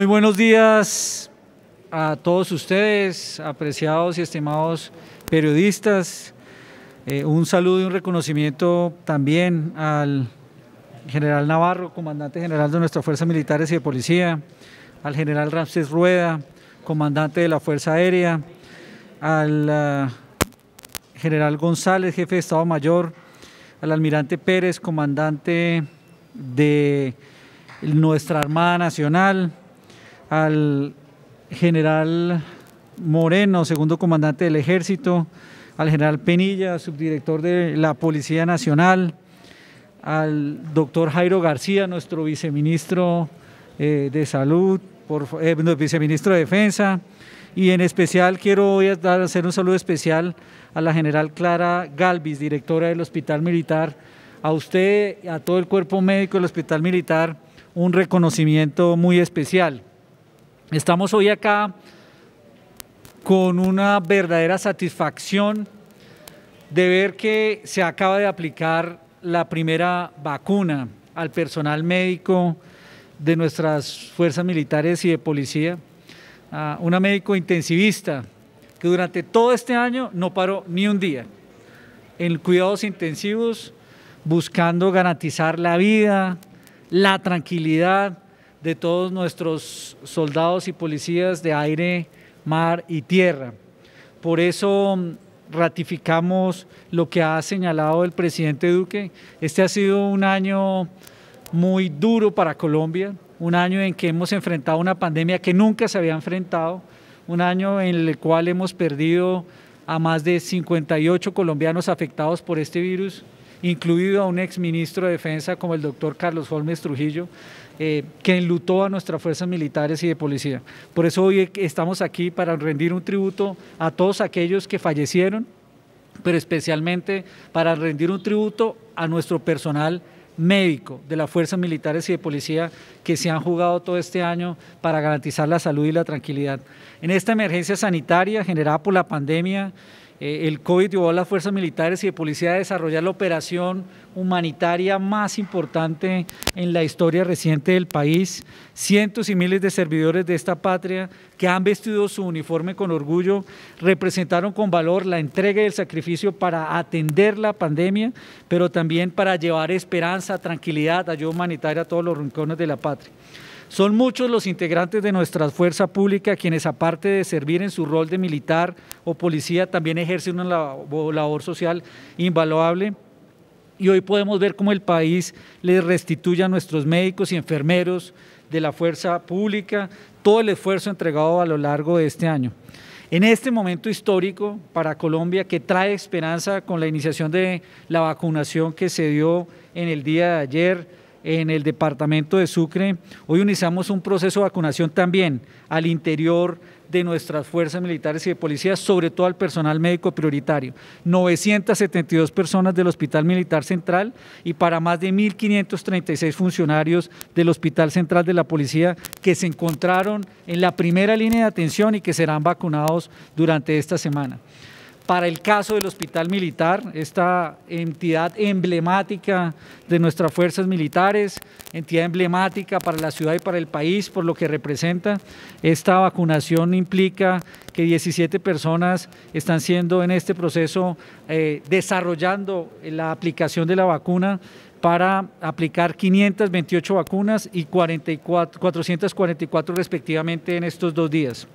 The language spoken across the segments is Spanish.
Muy buenos días a todos ustedes, apreciados y estimados periodistas. Eh, un saludo y un reconocimiento también al general Navarro, comandante general de nuestras fuerzas militares y de policía, al general Ramses Rueda, comandante de la Fuerza Aérea, al ah, general González, jefe de Estado Mayor, al almirante Pérez, comandante de nuestra Armada Nacional, al general Moreno, segundo comandante del ejército, al general Penilla, subdirector de la Policía Nacional, al doctor Jairo García, nuestro viceministro eh, de Salud, eh, viceministro de Defensa, y en especial quiero hoy dar, hacer un saludo especial a la general Clara Galvis, directora del Hospital Militar, a usted, a todo el cuerpo médico del Hospital Militar, un reconocimiento muy especial. Estamos hoy acá con una verdadera satisfacción de ver que se acaba de aplicar la primera vacuna al personal médico de nuestras fuerzas militares y de policía, a una médico intensivista que durante todo este año no paró ni un día en cuidados intensivos, buscando garantizar la vida, la tranquilidad de todos nuestros soldados y policías de aire, mar y tierra. Por eso mm, ratificamos lo que ha señalado el presidente Duque. Este ha sido un año muy duro para Colombia, un año en que hemos enfrentado una pandemia que nunca se había enfrentado, un año en el cual hemos perdido a más de 58 colombianos afectados por este virus, incluido a un ministro de Defensa como el doctor Carlos Holmes Trujillo, eh, que enlutó a nuestras fuerzas militares y de policía. Por eso hoy estamos aquí para rendir un tributo a todos aquellos que fallecieron, pero especialmente para rendir un tributo a nuestro personal médico de las fuerzas militares y de policía que se han jugado todo este año para garantizar la salud y la tranquilidad. En esta emergencia sanitaria generada por la pandemia, eh, el COVID llevó a las fuerzas militares y de policía a desarrollar la operación humanitaria más importante en la historia reciente del país. Cientos y miles de servidores de esta patria que han vestido su uniforme con orgullo representaron con valor la entrega y el sacrificio para atender la pandemia, pero también para llevar esperanza, tranquilidad, ayuda humanitaria a todos los rincones de la patria. Son muchos los integrantes de nuestra fuerza pública quienes, aparte de servir en su rol de militar o policía, también ejercen una labor social invaluable. Y hoy podemos ver cómo el país les restituye a nuestros médicos y enfermeros de la fuerza pública todo el esfuerzo entregado a lo largo de este año. En este momento histórico para Colombia que trae esperanza con la iniciación de la vacunación que se dio en el día de ayer, en el departamento de Sucre. Hoy iniciamos un proceso de vacunación también al interior de nuestras fuerzas militares y de policía, sobre todo al personal médico prioritario. 972 personas del Hospital Militar Central y para más de 1.536 funcionarios del Hospital Central de la Policía que se encontraron en la primera línea de atención y que serán vacunados durante esta semana. Para el caso del Hospital Militar, esta entidad emblemática de nuestras fuerzas militares, entidad emblemática para la ciudad y para el país por lo que representa, esta vacunación implica que 17 personas están siendo en este proceso eh, desarrollando la aplicación de la vacuna para aplicar 528 vacunas y 444 respectivamente en estos dos días.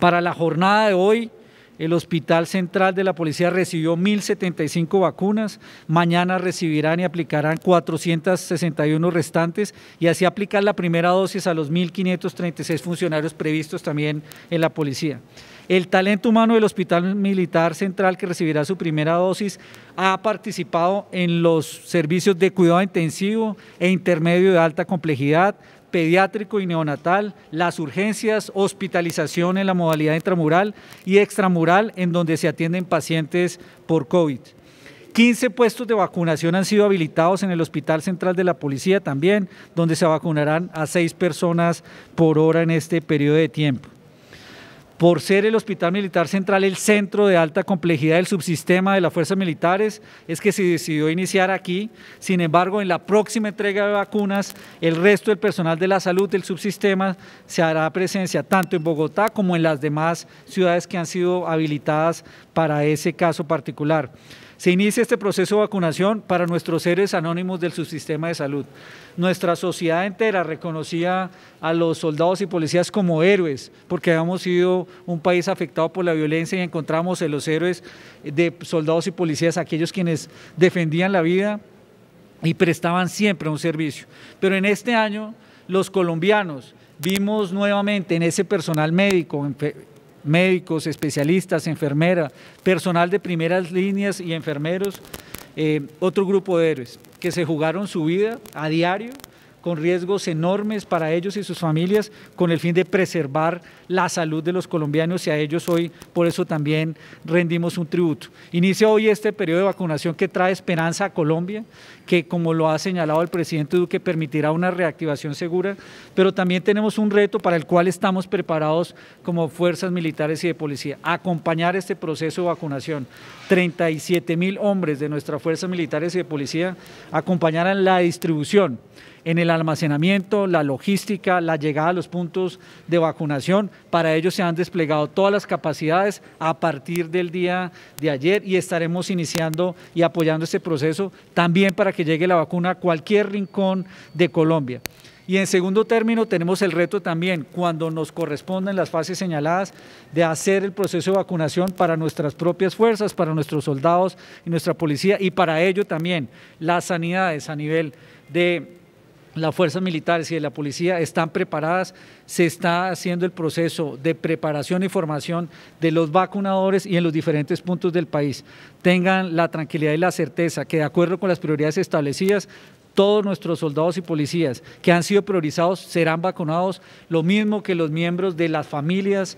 Para la jornada de hoy, el Hospital Central de la Policía recibió 1.075 vacunas, mañana recibirán y aplicarán 461 restantes y así aplicar la primera dosis a los 1.536 funcionarios previstos también en la policía. El talento humano del Hospital Militar Central que recibirá su primera dosis ha participado en los servicios de cuidado intensivo e intermedio de alta complejidad, pediátrico y neonatal, las urgencias, hospitalización en la modalidad intramural y extramural en donde se atienden pacientes por COVID. 15 puestos de vacunación han sido habilitados en el Hospital Central de la Policía también, donde se vacunarán a seis personas por hora en este periodo de tiempo por ser el Hospital Militar Central el centro de alta complejidad del subsistema de las fuerzas militares, es que se decidió iniciar aquí. Sin embargo, en la próxima entrega de vacunas, el resto del personal de la salud del subsistema se hará presencia tanto en Bogotá como en las demás ciudades que han sido habilitadas para ese caso particular. Se inicia este proceso de vacunación para nuestros seres anónimos del subsistema de salud. Nuestra sociedad entera reconocía a los soldados y policías como héroes, porque habíamos sido un país afectado por la violencia y encontramos en los héroes de soldados y policías aquellos quienes defendían la vida y prestaban siempre un servicio. Pero en este año los colombianos vimos nuevamente en ese personal médico, médicos, especialistas, enfermeras, personal de primeras líneas y enfermeros, eh, otro grupo de héroes que se jugaron su vida a diario con riesgos enormes para ellos y sus familias, con el fin de preservar la salud de los colombianos y a ellos hoy, por eso también rendimos un tributo. Inicia hoy este periodo de vacunación que trae esperanza a Colombia, que como lo ha señalado el presidente Duque, permitirá una reactivación segura, pero también tenemos un reto para el cual estamos preparados como fuerzas militares y de policía, acompañar este proceso de vacunación. 37 mil hombres de nuestras fuerzas militares y de policía acompañarán la distribución en el almacenamiento, la logística, la llegada a los puntos de vacunación. Para ello se han desplegado todas las capacidades a partir del día de ayer y estaremos iniciando y apoyando este proceso también para que llegue la vacuna a cualquier rincón de Colombia. Y en segundo término, tenemos el reto también, cuando nos corresponden las fases señaladas, de hacer el proceso de vacunación para nuestras propias fuerzas, para nuestros soldados y nuestra policía, y para ello también las sanidades a nivel de las fuerzas militares y de la policía están preparadas, se está haciendo el proceso de preparación y formación de los vacunadores y en los diferentes puntos del país. Tengan la tranquilidad y la certeza que de acuerdo con las prioridades establecidas, todos nuestros soldados y policías que han sido priorizados serán vacunados, lo mismo que los miembros de las familias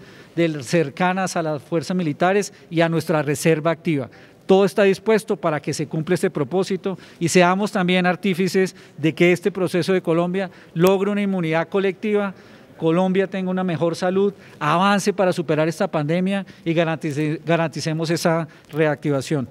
cercanas a las fuerzas militares y a nuestra reserva activa. Todo está dispuesto para que se cumpla este propósito y seamos también artífices de que este proceso de Colombia logre una inmunidad colectiva, Colombia tenga una mejor salud, avance para superar esta pandemia y garanticemos esa reactivación.